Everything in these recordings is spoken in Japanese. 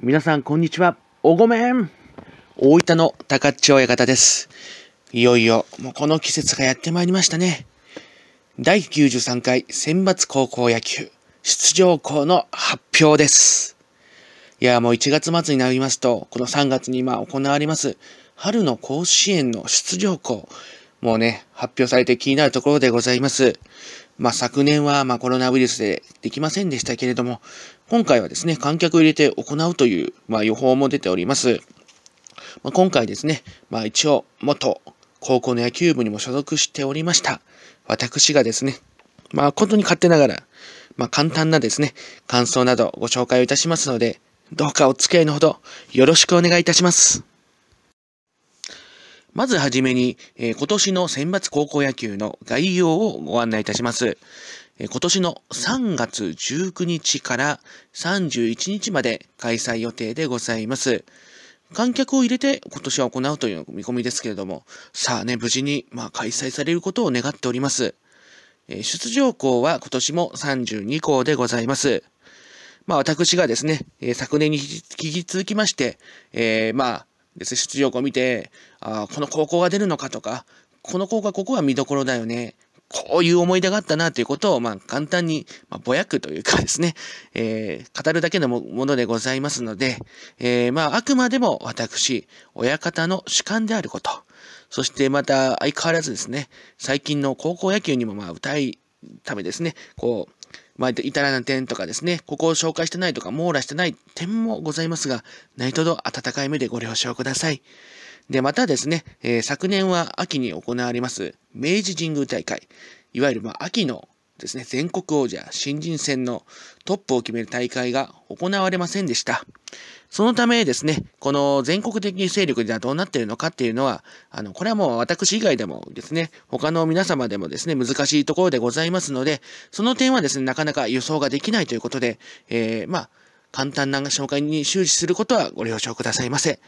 皆さん、こんにちは。おごめん大分の高千親方です。いよいよ、もうこの季節がやってまいりましたね。第93回選抜高校野球出場校の発表です。いや、もう1月末になりますと、この3月に今行われます春の甲子園の出場校、もうね、発表されて気になるところでございます。まあ、昨年はまあコロナウイルスでできませんでしたけれども、今回はですね、観客を入れて行うという、まあ、予報も出ております。まあ、今回ですね、まあ、一応、元高校の野球部にも所属しておりました。私がですね、まあ、本当に勝手ながら、まあ、簡単なですね、感想などご紹介をいたしますので、どうかお付き合いのほどよろしくお願いいたします。まずはじめに、えー、今年の選抜高校野球の概要をご案内いたします。今年の3月19日から31日まで開催予定でございます。観客を入れて今年は行うという見込みですけれども、さあね、無事に、まあ、開催されることを願っております。え出場校は今年も32校でございます。まあ私がですね、え昨年に引き続きまして、えー、まあですね、出場校を見て、あこの高校が出るのかとか、この高校はここは見どころだよね。こういう思い出があったなということを、まあ、簡単に、まあ、ぼやくというかですね、えー、語るだけのものでございますので、えー、まあ、あくまでも私、親方の主観であること。そしてまた、相変わらずですね、最近の高校野球にも、まあ、歌いためですね、こう、まあ、至らな点とかですね、ここを紹介してないとか網羅してない点もございますが、ないとど温かい目でご了承ください。で、またですね、えー、昨年は秋に行われます明治神宮大会、いわゆるまあ秋のですね、全国王者新人戦のトップを決める大会が行われませんでした。そのためですね、この全国的勢力ではどうなっているのかっていうのは、あの、これはもう私以外でもですね、他の皆様でもですね、難しいところでございますので、その点はですね、なかなか予想ができないということで、えー、まあ、簡単な紹介に終始することはご了承くださいませ。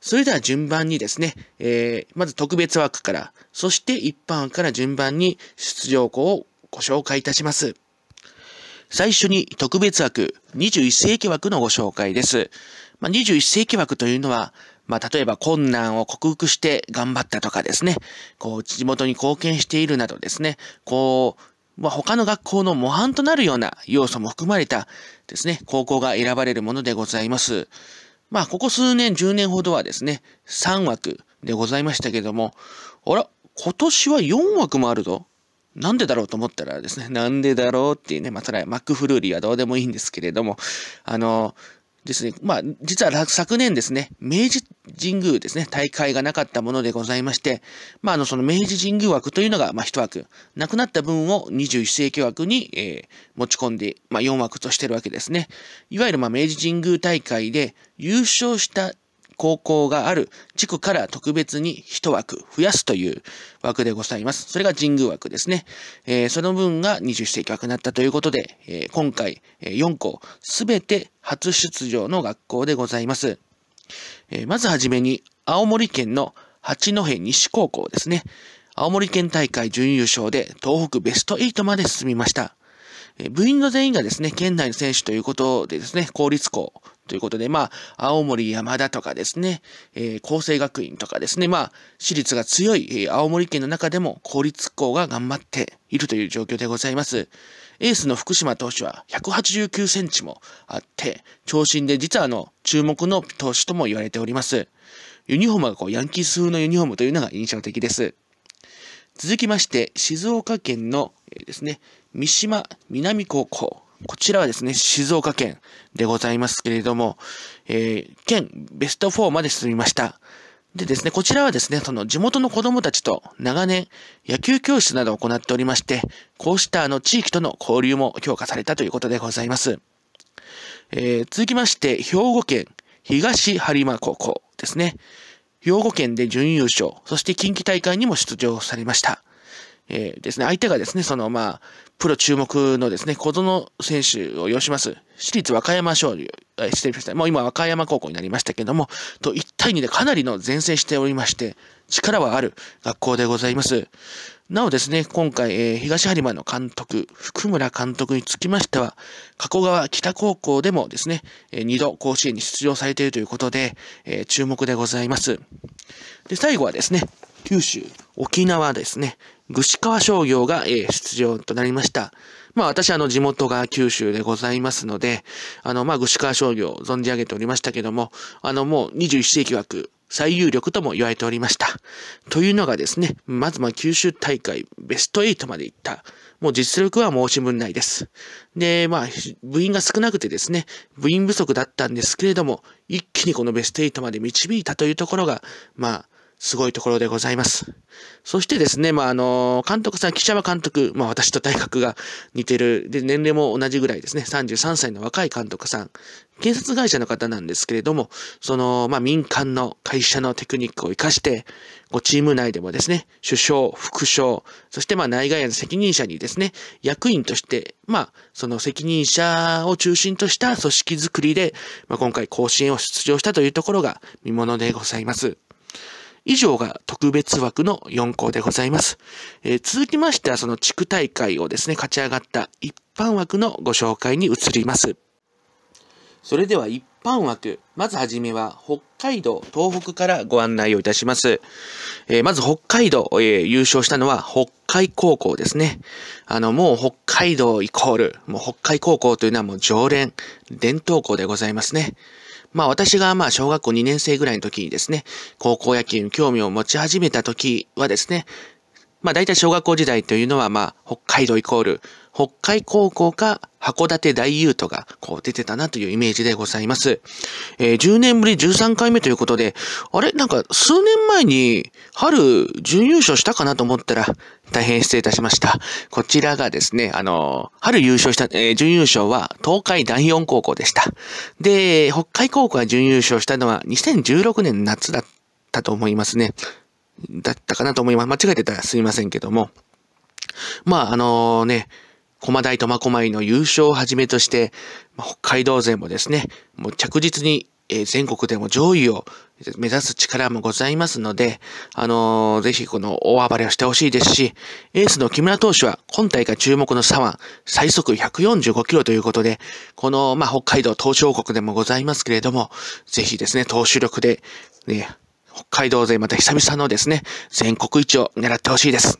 それでは順番にですね、えー、まず特別枠から、そして一般枠から順番に出場校をご紹介いたします。最初に特別枠、21世紀枠のご紹介です。まあ、21世紀枠というのは、まあ、例えば困難を克服して頑張ったとかですね、こう、地元に貢献しているなどですね、こう、まあ、他の学校の模範となるような要素も含まれたですね、高校が選ばれるものでございます。まあ、ここ数年、10年ほどはですね、3枠でございましたけども、あら、今年は4枠もあるぞ。なんでだろうと思ったらですね、なんでだろうっていうね、まあ、それはマックフルーリーはどうでもいいんですけれども、あの、ですね、まあ、実は昨年ですね、明治神宮ですね、大会がなかったものでございまして、まあ、あの、その明治神宮枠というのが、まあ、1枠、なくなった分を21世紀枠に、えー、持ち込んで、まあ、4枠としてるわけですね。いわゆる、まあ、明治神宮大会で優勝した高校がある地区から特別に1枠増やすという枠でございます。それが神宮枠ですね。えー、その分が20世紀枠になったということで、えー、今回、え4校全て初出場の学校でございます。えー、まずはじめに、青森県の八戸西高校ですね。青森県大会準優勝で東北ベスト8まで進みました。部員の全員がですね、県内の選手ということでですね、公立校ということで、まあ、青森山田とかですね、えー、厚生学院とかですね、まあ、私立が強い、えー、青森県の中でも公立校が頑張っているという状況でございます。エースの福島投手は189センチもあって、長身で実はあの、注目の投手とも言われております。ユニフォームがこう、ヤンキース風のユニフォームというのが印象的です。続きまして、静岡県の、えですね、三島南高校。こちらはですね、静岡県でございますけれども、えー、県ベスト4まで進みました。でですね、こちらはですね、その地元の子供たちと長年野球教室などを行っておりまして、こうしたあの地域との交流も強化されたということでございます。えー、続きまして、兵庫県東播磨高校ですね。兵庫県で準優勝、そして近畿大会にも出場されました。えー、ですね、相手がですね、その、まあ、プロ注目のですね、小園選手を擁します、私立和歌山商業、え失礼しました。もう今和歌山高校になりましたけども、と1対2でかなりの前線しておりまして、力はある学校でございます。なおですね、今回、えー、東播磨の監督、福村監督につきましては、加古川北高校でもですね、えー、2度甲子園に出場されているということで、えー、注目でございます。で、最後はですね、九州、沖縄ですね、串川商業が、え出場となりました。まあ私あの地元が九州でございますので、あのまあ串川商業存じ上げておりましたけども、あのもう21世紀枠最有力とも言われておりました。というのがですね、まずまあ九州大会ベスト8まで行った。もう実力は申し分ないです。で、まあ、部員が少なくてですね、部員不足だったんですけれども、一気にこのベスト8まで導いたというところが、まあ、すごいところでございます。そしてですね、まあ、あの、監督さん、岸山監督、まあ、私と体格が似てる、で、年齢も同じぐらいですね、33歳の若い監督さん、建設会社の方なんですけれども、その、まあ、民間の会社のテクニックを活かして、こう、チーム内でもですね、首相、副将、そして、ま内外の責任者にですね、役員として、まあ、その責任者を中心とした組織づくりで、まあ、今回甲子園を出場したというところが見ものでございます。以上が特別枠の4校でございます。えー、続きましてはその地区大会をですね、勝ち上がった一般枠のご紹介に移ります。それでは一般枠、まずはじめは北海道、東北からご案内をいたします。えー、まず北海道、えー、優勝したのは北海高校ですね。あの、もう北海道イコール、もう北海高校というのはもう常連、伝統校でございますね。まあ私がまあ小学校2年生ぐらいの時にですね、高校野球に興味を持ち始めた時はですね、まあ大体小学校時代というのはまあ北海道イコール北海高校か函館大優斗がこう出てたなというイメージでございます。えー、10年ぶり13回目ということで、あれなんか数年前に春準優勝したかなと思ったら、大変失礼いたしました。こちらがですね、あの、春優勝した、えー、準優勝は東海第四高校でした。で、北海高校が準優勝したのは2016年夏だったと思いますね。だったかなと思います。間違えてたらすいませんけども。まあ、あのね、駒大苫小牧の優勝をはじめとして、北海道勢もですね、もう着実に全国でも上位を目指す力もございますので、あのー、ぜひこの大暴れをしてほしいですし、エースの木村投手は今大会注目の左腕、最速145キロということで、この、まあ、北海道投手王国でもございますけれども、ぜひですね、投手力で、ね、北海道勢また久々のですね、全国一を狙ってほしいです。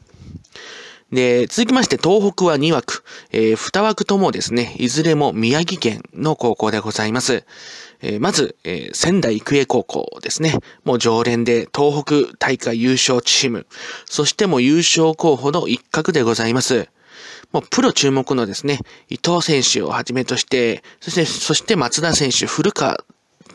で、続きまして東北は2枠、えー、2枠ともですね、いずれも宮城県の高校でございます。えー、まず、えー、仙台育英高校ですね。もう常連で東北大会優勝チーム、そしてもう優勝候補の一角でございます。もうプロ注目のですね、伊藤選手をはじめとして、そして、そして松田選手、古川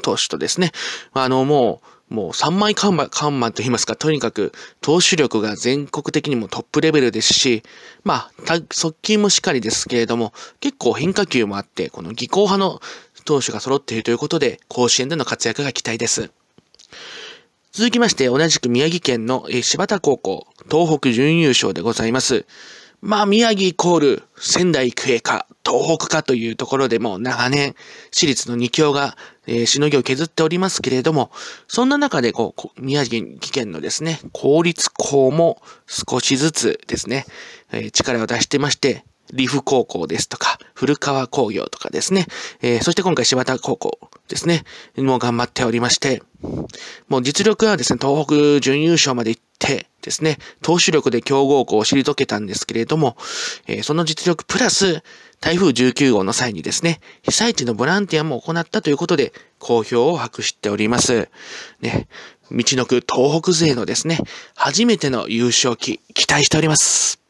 投手とですね、あのもう、もう3枚看板、看板と言いますか、とにかく投手力が全国的にもトップレベルですし、まあ、速球もしっかりですけれども、結構変化球もあって、この技巧派の投手が揃っているということで、甲子園での活躍が期待です。続きまして、同じく宮城県の柴田高校、東北準優勝でございます。まあ、宮城イコール仙台育英か、東北かというところでも長年、私立の2強が、えー、しのぎを削っておりますけれども、そんな中で、こう、宮城県のですね、公立校も少しずつですね、えー、力を出してまして、リフ高校ですとか、古川工業とかですね、えー、そして今回柴田高校ですね、もう頑張っておりまして、もう実力はですね、東北準優勝まで行ってですね、投手力で強豪校を退けたんですけれども、えー、その実力プラス、台風19号の際にですね、被災地のボランティアも行ったということで、好評を博しております。ね、道のく東北勢のですね、初めての優勝期、期待しております。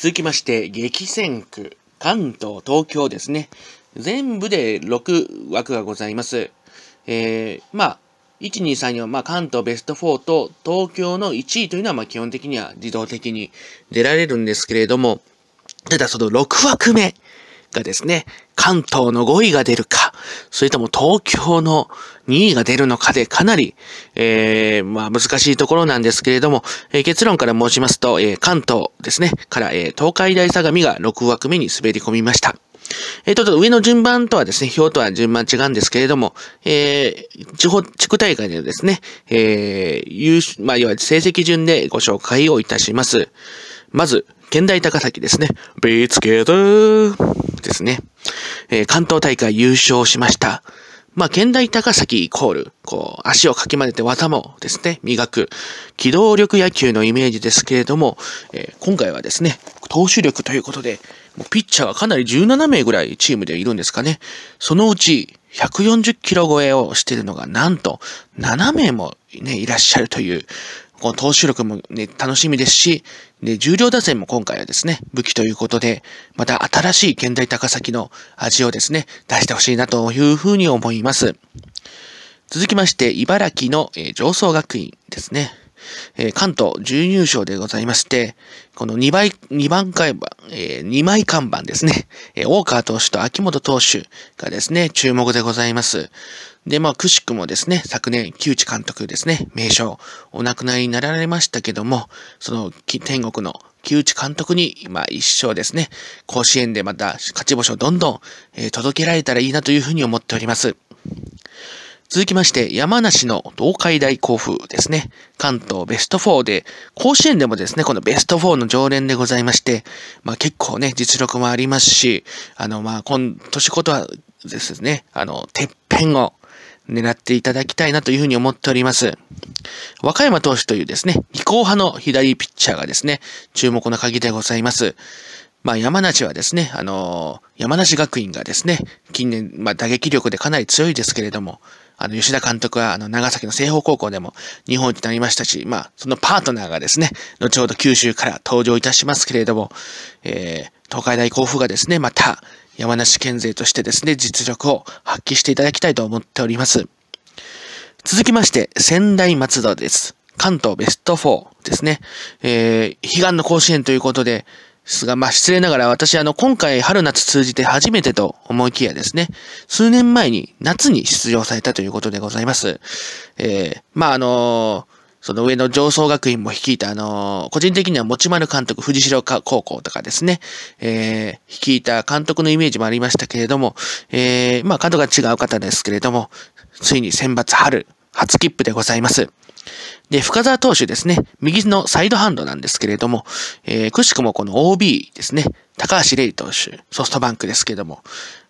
続きまして、激戦区、関東、東京ですね。全部で6枠がございます。えー、まあ、1、2、3、4、まあ、関東ベスト4と東京の1位というのは、まあ、基本的には自動的に出られるんですけれども、ただその6枠目、がですね、関東の5位が出るか、それとも東京の2位が出るのかでかなり、えー、まあ難しいところなんですけれども、えー、結論から申しますと、えー、関東ですね、から、えー、東海大相模が6枠目に滑り込みました。えっ、ー、と、上の順番とはですね、表とは順番違うんですけれども、えー、地方、地区大会でですね、えー、優、まあ、いわゆる成績順でご紹介をいたします。まず、現代高崎ですね。ビーツケートですね。えー、関東大会優勝しました。まあ、現代高崎イコール、こう、足をかき混ぜて綿もですね、磨く、機動力野球のイメージですけれども、えー、今回はですね、投手力ということで、もうピッチャーはかなり17名ぐらいチームでいるんですかね。そのうち、140キロ超えをしているのが、なんと、7名もね、いらっしゃるという、この投手力もね、楽しみですし、で、重量打線も今回はですね、武器ということで、また新しい現代高崎の味をですね、出してほしいなというふうに思います。続きまして、茨城の、えー、上層学院ですね。えー、関東準優勝でございまして、この2倍、2番看板、えー、2枚看板ですね。えー、大川投手と秋元投手がですね、注目でございます。で、まあ、くしくもですね、昨年、旧知監督ですね、名称、お亡くなりになられましたけども、その、天国の旧知監督に、まあ、一生ですね、甲子園でまた勝ち星をどんどん、えー、届けられたらいいなというふうに思っております。続きまして、山梨の東海大甲府ですね。関東ベスト4で、甲子園でもですね、このベスト4の常連でございまして、まあ結構ね、実力もありますし、あのまあ今年ことはですね、あの、てっぺんを狙っていただきたいなというふうに思っております。和歌山投手というですね、非行派の左ピッチャーがですね、注目の鍵でございます。まあ山梨はですね、あのー、山梨学院がですね、近年、まあ打撃力でかなり強いですけれども、あの、吉田監督は、あの、長崎の西方高校でも日本一になりましたし、まあ、そのパートナーがですね、後ほど九州から登場いたしますけれども、えー、東海大甲府がですね、また、山梨県勢としてですね、実力を発揮していただきたいと思っております。続きまして、仙台松戸です。関東ベスト4ですね。えー、悲願の甲子園ということで、ですが、まあ、失礼ながら私、あの、今回春夏通じて初めてと思いきやですね、数年前に夏に出場されたということでございます。えー、まあ、あのーその上の上層学院も率いた、あの、個人的には持丸監督、藤代高校とかですね、えー、率いた監督のイメージもありましたけれども、えー、まあ、監督が違う方ですけれども、ついに選抜春、初切符でございます。で、深沢投手ですね、右のサイドハンドなんですけれども、えー、くしくもこの OB ですね、高橋玲投手、ソフトバンクですけれども、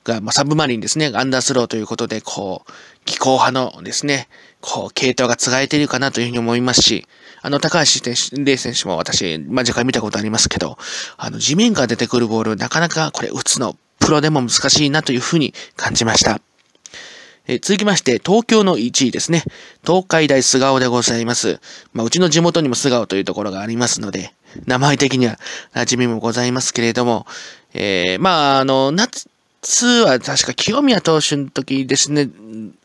が、まあ、サブマリンですね、アンダースローということで、こう、気候派のですね、こう、系統が継がれているかなというふうに思いますし、あの、高橋選手、レイ選手も私、間近見たことありますけど、あの、地面から出てくるボール、なかなかこれ打つの、プロでも難しいなというふうに感じました。え続きまして、東京の1位ですね。東海大菅生でございます。まあ、うちの地元にも菅生というところがありますので、名前的には馴染みもございますけれども、えー、まあ、あの、夏、ツは確か清宮投手の時ですね、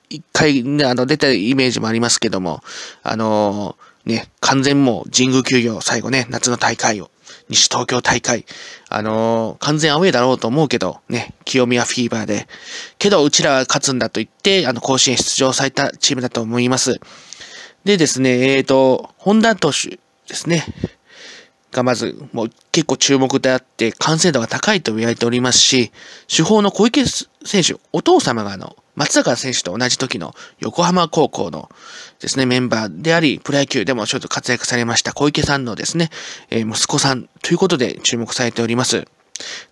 一回、ね、あの、出たイメージもありますけども、あのー、ね、完全もう神宮球業、最後ね、夏の大会を、西東京大会、あのー、完全アウェーだろうと思うけど、ね、清宮フィーバーで、けど、うちらは勝つんだと言って、あの、甲子園出場されたチームだと思います。でですね、えっ、ー、と、本田投手ですね、がまず、もう結構注目であって、完成度が高いと言われておりますし、主砲の小池選手、お父様があの、松坂選手と同じ時の横浜高校のですね、メンバーであり、プロ野球でもちょっと活躍されました小池さんのですね、えー、息子さんということで注目されております。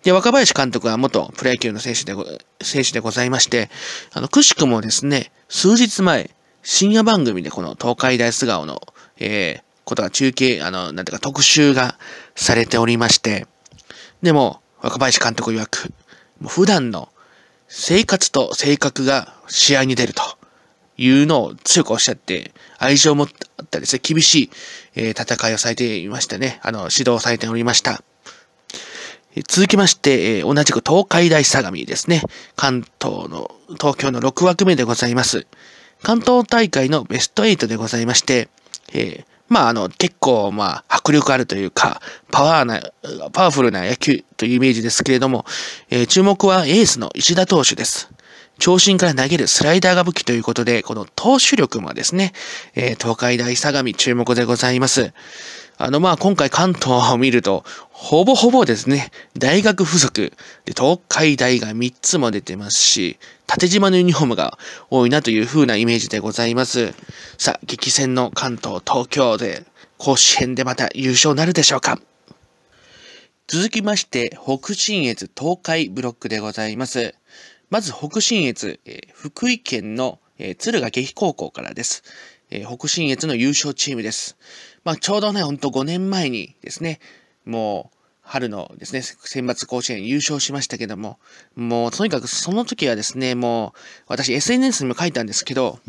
で、若林監督は元プロ野球の選手で選手でございまして、あの、くしくもですね、数日前、深夜番組でこの東海大菅生の、えー、ことが中継、あの、なんていうか特集がされておりまして、でも、若林監督曰く、普段の生活と性格が試合に出るというのを強くおっしゃって、愛情もあったりですね、厳しい、えー、戦いをされていましてね、あの、指導されておりました。続きまして、えー、同じく東海大相模ですね。関東の、東京の6枠目でございます。関東大会のベスト8でございまして、えー、まあ、あの、結構、まあ、迫力あるというか、パワーな、パワフルな野球というイメージですけれども、えー、注目はエースの石田投手です。長身から投げるスライダーが武器ということで、この投手力もですね、えー、東海大相模注目でございます。あの、まあ、今回関東を見ると、ほぼほぼですね、大学附属で、東海大が3つも出てますし、縦島のユニフォームが多いなという風なイメージでございます。さあ、激戦の関東、東京で、甲子園でまた優勝なるでしょうか続きまして、北信越東海ブロックでございます。まず、北信越、え福井県の、え敦賀気比高校からです。え北信越の優勝チームです。まあ、ちょうどね、ほんと5年前にですね、もう、春のですね、選抜甲子園優勝しましたけども、もうとにかくその時はですね、もう私 SNS にも書いたんですけど、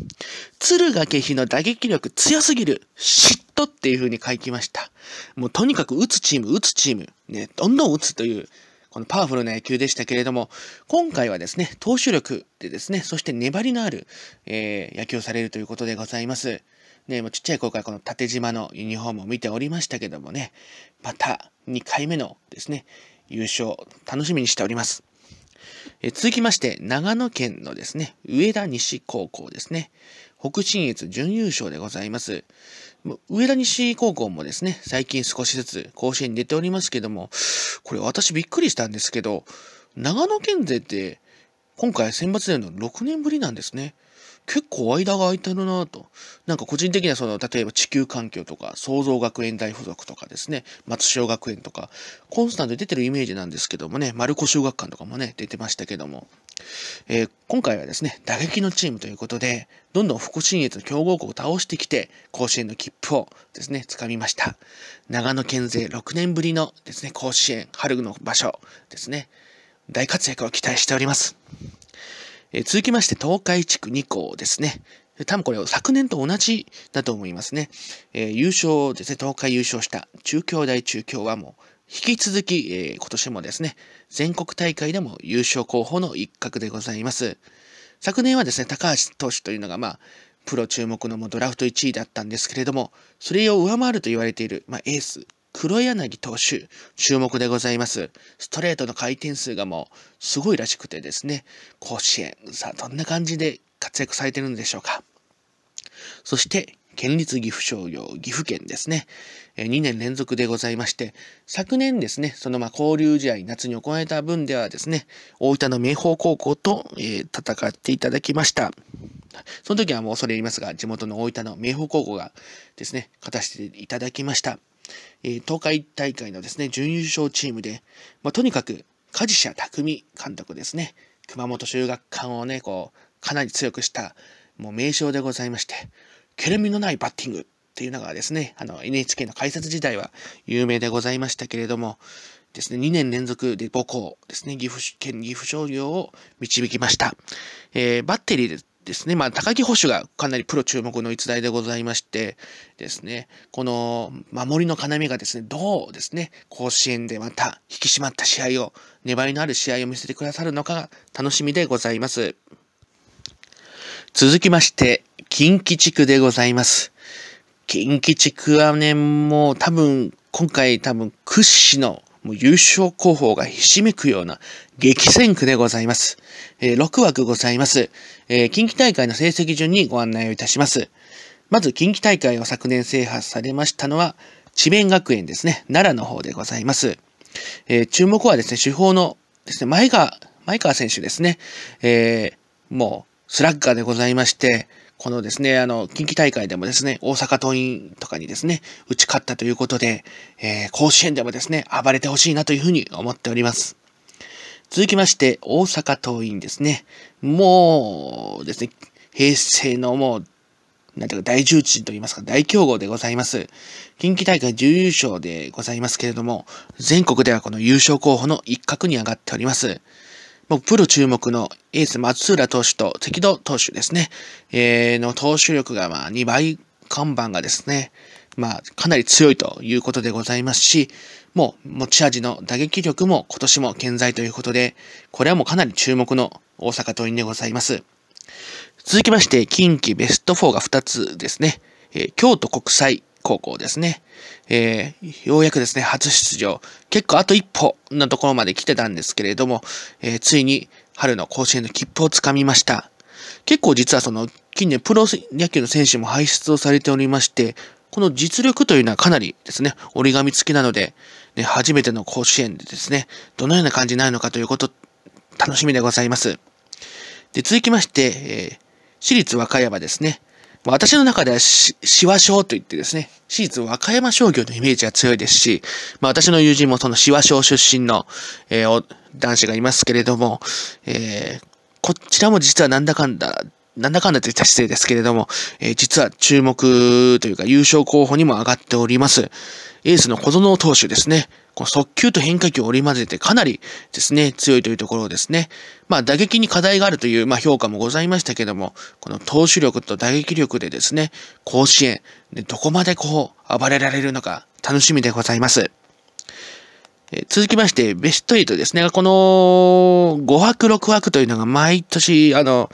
敦賀気比の打撃力強すぎる、嫉妬っていう風に書きました。もうとにかく打つチーム、打つチーム、ね、どんどん打つという、このパワフルな野球でしたけれども、今回はですね、投手力でですね、そして粘りのある、えー、野球をされるということでございます。ね、もうちっちゃい頃からこの縦縞のユニフォームを見ておりましたけどもね、また、2回目のですね、優勝、楽しみにしております。え続きまして、長野県のですね、上田西高校ですね。北信越準優勝でございます。上田西高校もですね、最近少しずつ甲子園に出ておりますけども、これ私びっくりしたんですけど、長野県勢って今回選抜での6年ぶりなんですね。結構間が空いてるなと。なんか個人的にはその、例えば地球環境とか、創造学園大附属とかですね、松潮学園とか、コンスタントに出てるイメージなんですけどもね、丸子小学館とかもね、出てましたけども。えー、今回はですね、打撃のチームということで、どんどん福神越の強豪国を倒してきて、甲子園の切符をですね、掴みました。長野県勢6年ぶりのですね、甲子園、春の場所ですね、大活躍を期待しております。えー、続きまして、東海地区2校ですね。多分これ、昨年と同じだと思いますね。えー、優勝ですね、東海優勝した中京大中京はもう、引き続き、えー、今年もですね、全国大会でも優勝候補の一角でございます。昨年はですね、高橋投手というのが、まあ、プロ注目のもドラフト1位だったんですけれども、それを上回ると言われている、まあ、エース黒柳投手、注目でございます。ストレートの回転数がもうすごいらしくてですね、甲子園、さあどんな感じで活躍されてるんでしょうか。そして、県立岐阜商業、岐阜県ですね、え2年連続でございまして、昨年ですね、そのま交流試合、夏に行われた分ではですね、大分の明豊高校と、え戦っていただきました。その時はもう恐れ入りますが、地元の大分の明豊高校がですね、勝たせていただきました。え東海大会のですね、準優勝チームで、まあ、とにかく、梶社匠監督ですね、熊本修学館をね、こう、かなり強くした、もう名称でございまして、ケルミのないバッティングっていうのがですね、あの、NHK の解説時代は有名でございましたけれども、ですね、2年連続で母校ですね、岐阜県岐阜商業を導きました。えー、バッテリーですね、まあ、高木捕手がかなりプロ注目の逸材でございましてですね、この守りの要がですね、どうですね、甲子園でまた引き締まった試合を、粘りのある試合を見せてくださるのかが楽しみでございます。続きまして、近畿地区でございます。近畿地区はね、もう多分、今回多分屈指のもう優勝候補がひしめくような激戦区でございます。えー、6枠ございます。えー、近畿大会の成績順にご案内をいたします。まず近畿大会を昨年制覇されましたのは、智弁学園ですね。奈良の方でございます。えー、注目はですね、主砲のですね、前川、前川選手ですね。えー、もう、スラッガーでございまして、このですね、あの、近畿大会でもですね、大阪桐蔭とかにですね、打ち勝ったということで、えー、甲子園でもですね、暴れてほしいなというふうに思っております。続きまして、大阪桐蔭ですね。もうですね、平成のもう、なんていうか大重鎮と言いますか、大強豪でございます。近畿大会準優勝でございますけれども、全国ではこの優勝候補の一角に上がっております。もうプロ注目のエース松浦投手と関戸投手ですね、えー、の投手力がまあ2倍看板がですね、まあ、かなり強いということでございますし、もう持ち味の打撃力も今年も健在ということで、これはもうかなり注目の大阪桐蔭でございます。続きまして、近畿ベスト4が2つですね。えー、京都国際高校ですね。えー、ようやくですね、初出場。結構あと一歩のところまで来てたんですけれども、えー、ついに春の甲子園の切符をつかみました。結構実はその、近年プロ野球の選手も輩出をされておりまして、この実力というのはかなりですね、折り紙付きなので、ね、初めての甲子園でですね、どのような感じになるのかということ、楽しみでございます。で、続きまして、えー、私立和歌山ですね。私の中ではし、しわ症といってですね、シ私立和歌山商業のイメージが強いですし、まあ私の友人もそのしわう出身の、えー、男子がいますけれども、えー、こちらも実はなんだかんだ、なんだかんだと言った姿勢ですけれども、えー、実は注目というか優勝候補にも上がっております。エースの小園投手ですね。こう速球と変化球を織り交ぜてかなりですね、強いというところですね。まあ打撃に課題があるという、まあ、評価もございましたけども、この投手力と打撃力でですね、甲子園、でどこまでこう暴れられるのか楽しみでございます。え続きまして、ベスト8ですね。この5枠、6枠というのが毎年、あの、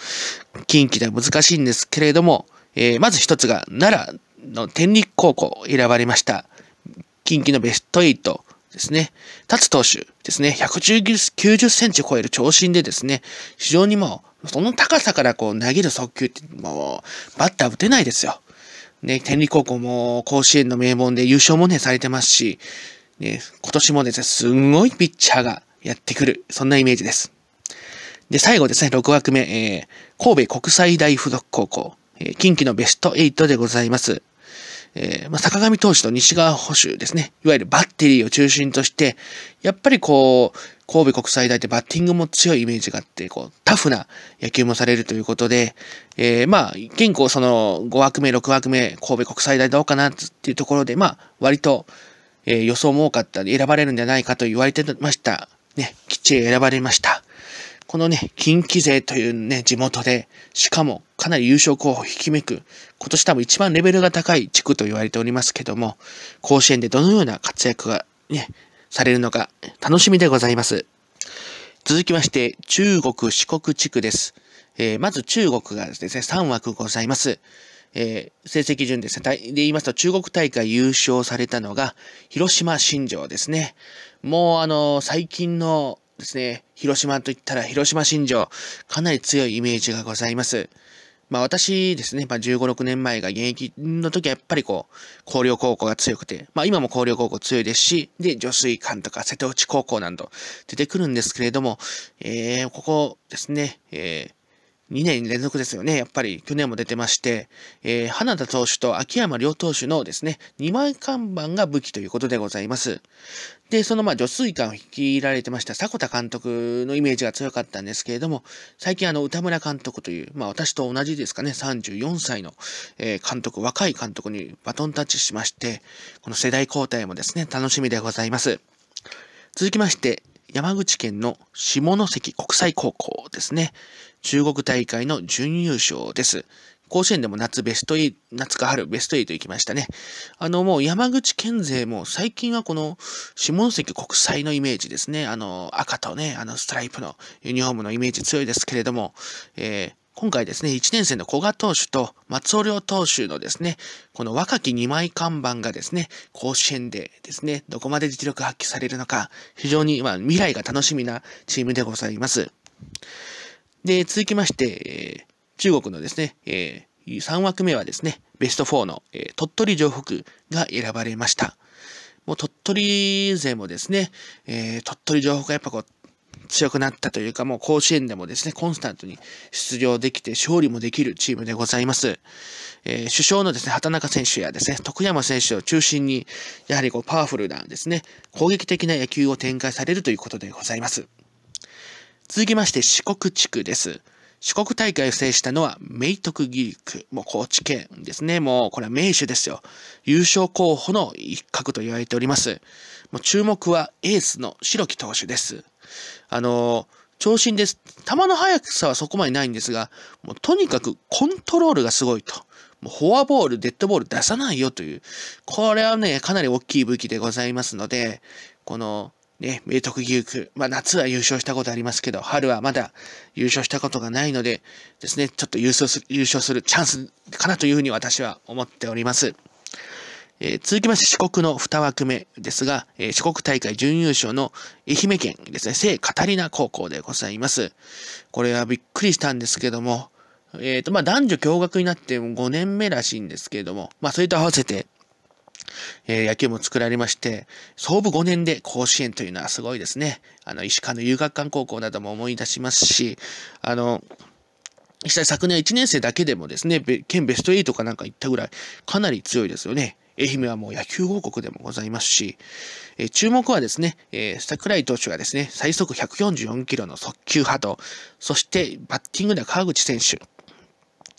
近畿では難しいんですけれども、えー、まず一つが奈良の天理高校選ばれました。近畿のベスト8。ですね、立つ投手ですね、190センチを超える長身でですね、非常にもう、その高さからこう投げる速球って、もう、バッター打てないですよ。ね、天理高校も甲子園の名門で優勝もね、されてますし、ね、今年もですね、すんごいピッチャーがやってくる、そんなイメージです。で、最後ですね、6枠目、えー、神戸国際大附属高校、えー、近畿のベスト8でございます。えー、まあ、坂上投手と西川捕手ですね、いわゆるバッテリーを中心として、やっぱりこう、神戸国際大ってバッティングも強いイメージがあって、こう、タフな野球もされるということで、えー、まあ、現行その5枠目、6枠目、神戸国際大どうかなっていうところで、まあ、割と、えー、予想も多かったで選ばれるんじゃないかと言われてました。ね、きっちり選ばれました。このね、近畿勢というね、地元で、しかもかなり優勝候補をひきめく、今年多分一番レベルが高い地区と言われておりますけども、甲子園でどのような活躍がね、されるのか楽しみでございます。続きまして、中国四国地区です。えー、まず中国がですね、3枠ございます。えー、成績順ですね。で言いますと、中国大会優勝されたのが、広島新庄ですね。もうあの、最近のですね、広島といったら広島新庄、かなり強いイメージがございます。まあ私ですね、まあ15、6年前が現役の時はやっぱりこう、広陵高校が強くて、まあ今も広陵高校強いですし、で、女水館とか瀬戸内高校など出てくるんですけれども、えー、ここですね、えー、2年連続ですよね、やっぱり去年も出てまして、えー、花田投手と秋山両投手のですね、2枚看板が武器ということでございます。で、そのまあ、助水館を率いられてました迫田監督のイメージが強かったんですけれども、最近あの、歌村監督という、まあ、私と同じですかね、34歳の、えー、監督、若い監督にバトンタッチしまして、この世代交代もですね、楽しみでございます。続きまして、山口県の下関国際高校ですね。中国大会の準優勝です。甲子園でも夏ベスト8、夏か春ベスト8行きましたね。あのもう山口県勢も最近はこの下関国際のイメージですね。あの赤とね、あのストライプのユニフォームのイメージ強いですけれども、えー、今回ですね、1年生の古賀投手と松尾亮投手のですね、この若き2枚看板がですね、甲子園でですね、どこまで実力発揮されるのか、非常に、ま未来が楽しみなチームでございます。で、続きまして、えー、中国のですね、えー、3枠目はですね、ベスト4の、えー、鳥取城北が選ばれました。もう鳥取勢もですね、えー、鳥取城北がやっぱこう、強くなったというか、もう甲子園でもですね、コンスタントに出場できて、勝利もできるチームでございます。えー、首相のですね、畑中選手やですね、徳山選手を中心に、やはりこう、パワフルなですね、攻撃的な野球を展開されるということでございます。続きまして四国地区です。四国大会を制したのは明徳義塾、もう高知県ですね。もうこれは名手ですよ。優勝候補の一角と言われております。もう注目はエースの白木投手です。あのー長身です。球の速さはそこまでないんですが、もうとにかくコントロールがすごいと。もうフォアボール、デッドボール出さないよという。これはね、かなり大きい武器でございますので、このね、明徳義塾。まあ、夏は優勝したことありますけど、春はまだ優勝したことがないので、ですね、ちょっと優勝する、優勝するチャンスかなというふうに私は思っております。えー、続きまして四国の2枠目ですが、えー、四国大会準優勝の愛媛県ですね、聖カタリナ高校でございます。これはびっくりしたんですけども、えっ、ー、と、まあ、男女共学になって5年目らしいんですけれども、まあ、それと合わせて、えー、野球も作られまして、創部5年で甲子園というのはすごいですね。あの、石川の遊学館高校なども思い出しますし、あの、実際昨年1年生だけでもですね、県ベスト8かなんか行ったぐらい、かなり強いですよね。愛媛はもう野球王国でもございますし、えー、注目はですね、えー、桜井投手がですね、最速144キロの速球波と、そしてバッティングでは川口選手。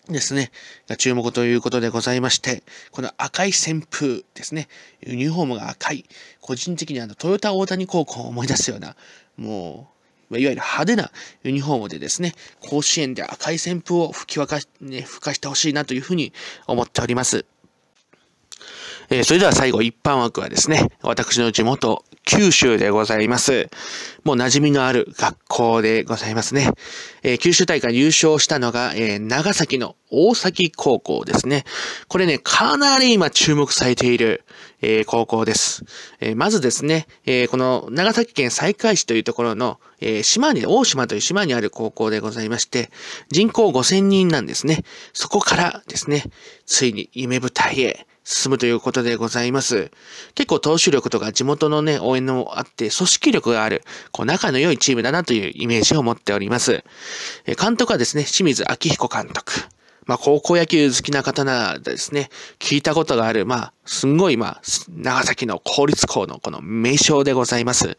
ですね、が注目ということでございまして、この赤い旋風ですね、ユニフォームが赤い、個人的にあの、トヨタ大谷高校を思い出すような、もう、いわゆる派手なユニフォームでですね、甲子園で赤い旋風を吹き沸かね、吹かしてほしいなというふうに思っております。えー、それでは最後、一般枠はですね、私の地元、九州でございます。もう馴染みのある学校でございますね。えー、九州大会優勝したのが、えー、長崎の大崎高校ですね。これね、かなり今注目されている、えー、高校です。えまずですね、えこの長崎県西海市というところの、え島に、大島という島にある高校でございまして、人口5000人なんですね。そこからですね、ついに夢舞台へ、進むということでございます。結構投手力とか地元のね、応援もあって、組織力がある、こう仲の良いチームだなというイメージを持っております。え監督はですね、清水明彦監督。まあ、高校野球好きな方ならですね、聞いたことがある、まあ、すんごい、まあ、長崎の公立校のこの名称でございます。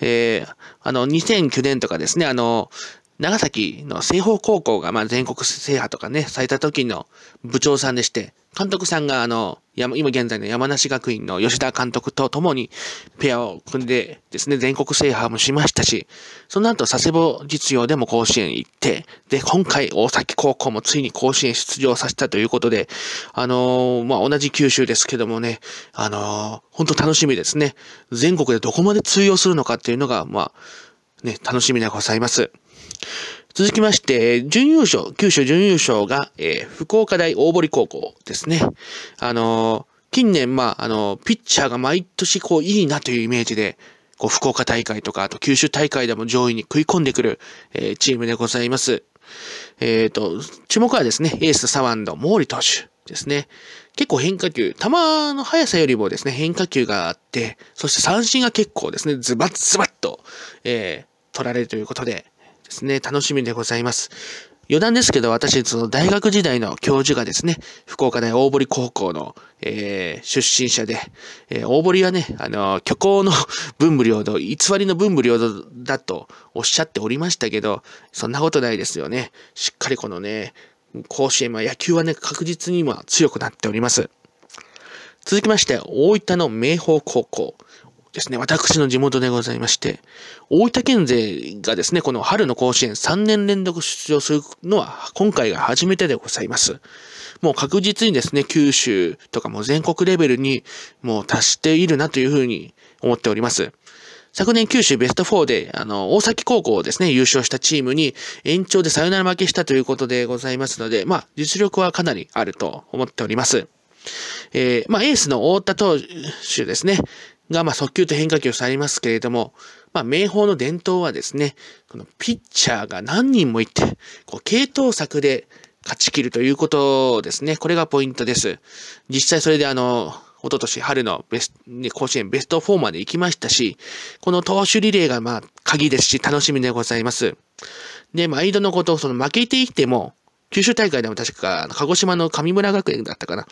えー、あの、2009年とかですね、あの、長崎の西方高校が、まあ、全国制覇とかね、された時の部長さんでして、監督さんが、あの、今現在の山梨学院の吉田監督と共にペアを組んでですね、全国制覇もしましたし、その後佐世保実用でも甲子園行って、で、今回大崎高校もついに甲子園出場させたということで、あのー、まあ、同じ九州ですけどもね、あのー、本当楽しみですね。全国でどこまで通用するのかっていうのが、まあ、ね、楽しみでございます。続きまして、準優勝、九州準優勝が、えー、福岡大大堀高校ですね。あのー、近年、まあ、あのー、ピッチャーが毎年こういいなというイメージで、こう福岡大会とか、あと九州大会でも上位に食い込んでくる、えー、チームでございます。えっ、と、注目はですね、エースサワンの毛利投手ですね。結構変化球、球の速さよりもですね、変化球があって、そして三振が結構ですね、ズバッズバッと、えー、取られるということで、ですね、楽しみでございます。余談ですけど、私、その大学時代の教授がですね、福岡大大堀高校の、えー、出身者で、えー、大堀はね、あのー、虚構の 文武領土、偽りの文武領土だとおっしゃっておりましたけど、そんなことないですよね。しっかりこのね、甲子園は野球はね、確実に今強くなっております。続きまして、大分の明豊高校。ですね、私の地元でございまして、大分県勢がですね、この春の甲子園3年連続出場するのは今回が初めてでございます。もう確実にですね、九州とかも全国レベルにもう達しているなというふうに思っております。昨年九州ベスト4で、あの、大崎高校をですね、優勝したチームに延長でサヨナラ負けしたということでございますので、まあ、実力はかなりあると思っております。えー、まあ、エースの太田投手ですね、が、まあ、速球と変化球をされますけれども、まあ、明豊の伝統はですね、このピッチャーが何人もいて、こう、系統策で勝ち切るということですね。これがポイントです。実際それであの、一昨年春のベスト、甲子園ベスト4まで行きましたし、この投手リレーがまあ鍵ですし、楽しみでございます。で、毎度のこと、を、その負けていても、九州大会でも確か、鹿児島の神村学園だったかな。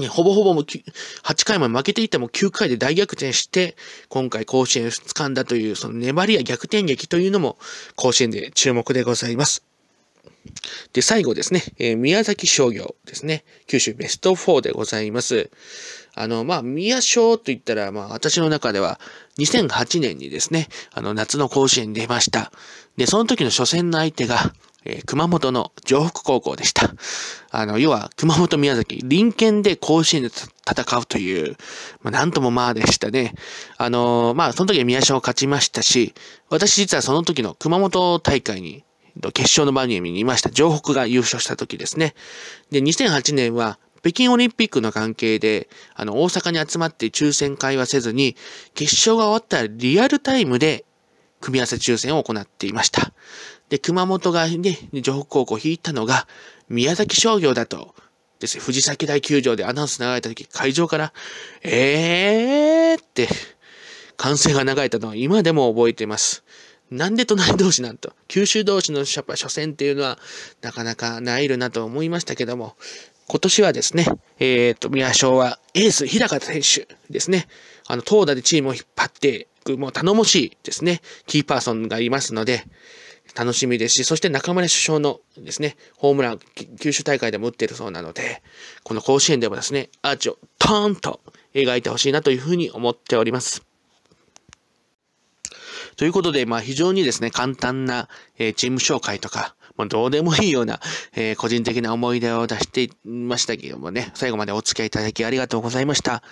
ね、ほぼほぼもう8回まで負けていても9回で大逆転して、今回甲子園を掴んだという、その粘りや逆転劇というのも、甲子園で注目でございます。で、最後ですね、えー、宮崎商業ですね、九州ベスト4でございます。あの、まあ、宮商と言ったら、まあ、私の中では、2008年にですね、あの、夏の甲子園に出ました。で、その時の初戦の相手が、えー、熊本の城北高校でした。あの、要は、熊本宮崎、臨県で甲子園で戦うという、まあ、なんともまあでしたね。あのー、まあ、その時は宮島を勝ちましたし、私実はその時の熊本大会に、決勝の番組にいました。城北が優勝した時ですね。で、2008年は、北京オリンピックの関係で、あの、大阪に集まって抽選会はせずに、決勝が終わったらリアルタイムで組み合わせ抽選を行っていました。で、熊本がね、城北高校引いたのが、宮崎商業だと、ですね、藤崎大球場でアナウンス流れた時、会場から、えーって、歓声が流れたのは今でも覚えています。なんで隣同士なんと、九州同士の初戦っていうのは、なかなかないるなと思いましたけども、今年はですね、えっ、ー、と、宮昭はエース、日高選手ですね。あの、投打でチームを引っ張っていく、もう頼もしいですね、キーパーソンがいますので、楽しみですし、そして中村首相のですね、ホームラン、九州大会でも打ってるそうなので、この甲子園でもですね、アーチをトーンと描いてほしいなというふうに思っております。ということで、まあ非常にですね、簡単な、えチーム紹介とか、もうどうでもいいような、えー、個人的な思い出を出していましたけどもね、最後までお付き合いいただきありがとうございました。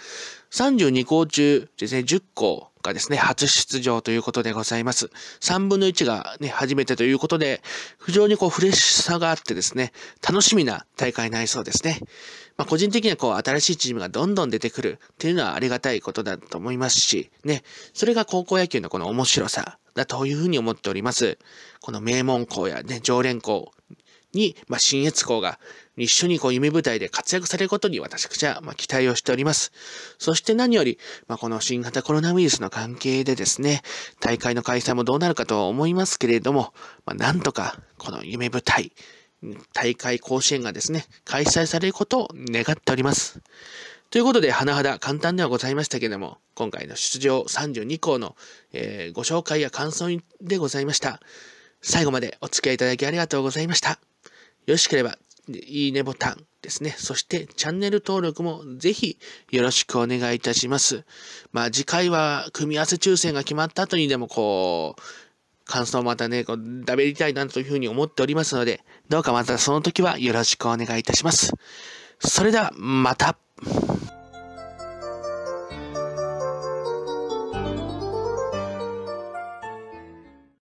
32校中ですね、10校がですね、初出場ということでございます。3分の1がね、初めてということで、非常にこうフレッシュさがあってですね、楽しみな大会になりそうですね。まあ、個人的にはこう新しいチームがどんどん出てくるっていうのはありがたいことだと思いますし、ね、それが高校野球のこの面白さだというふうに思っております。この名門校やね、常連校に、まあ、新越校が一緒にこう夢舞台で活躍されることに私は、まあ、期待をしております。そして何より、まあ、この新型コロナウイルスの関係でですね、大会の開催もどうなるかとは思いますけれども、まあ、なんとかこの夢舞台、大会甲子園がですね、開催されることを願っております。ということで、甚だ簡単ではございましたけれども、今回の出場32校の、えー、ご紹介や感想でございました。最後までお付き合いいただきありがとうございました。よろしければ、いいねボタンですね。そして、チャンネル登録もぜひよろしくお願いいたします。まあ、次回は組み合わせ抽選が決まった後にでも、こう、感想またね、こう、食べりたいなというふうに思っておりますので、どうかまたその時はよろしくお願いいたします。それでは、また